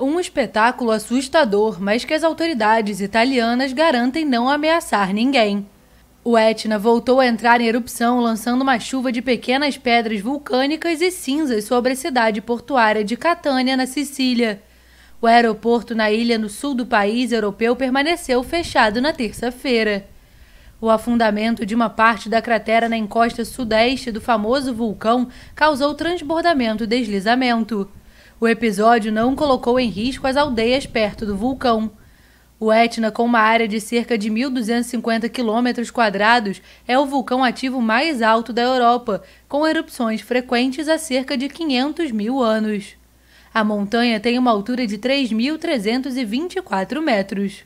Um espetáculo assustador, mas que as autoridades italianas garantem não ameaçar ninguém. O Etna voltou a entrar em erupção, lançando uma chuva de pequenas pedras vulcânicas e cinzas sobre a cidade portuária de Catânia, na Sicília. O aeroporto na ilha no sul do país europeu permaneceu fechado na terça-feira. O afundamento de uma parte da cratera na encosta sudeste do famoso vulcão causou transbordamento e deslizamento. O episódio não colocou em risco as aldeias perto do vulcão. O Etna, com uma área de cerca de 1.250 km quadrados, é o vulcão ativo mais alto da Europa, com erupções frequentes há cerca de 500 mil anos. A montanha tem uma altura de 3.324 metros.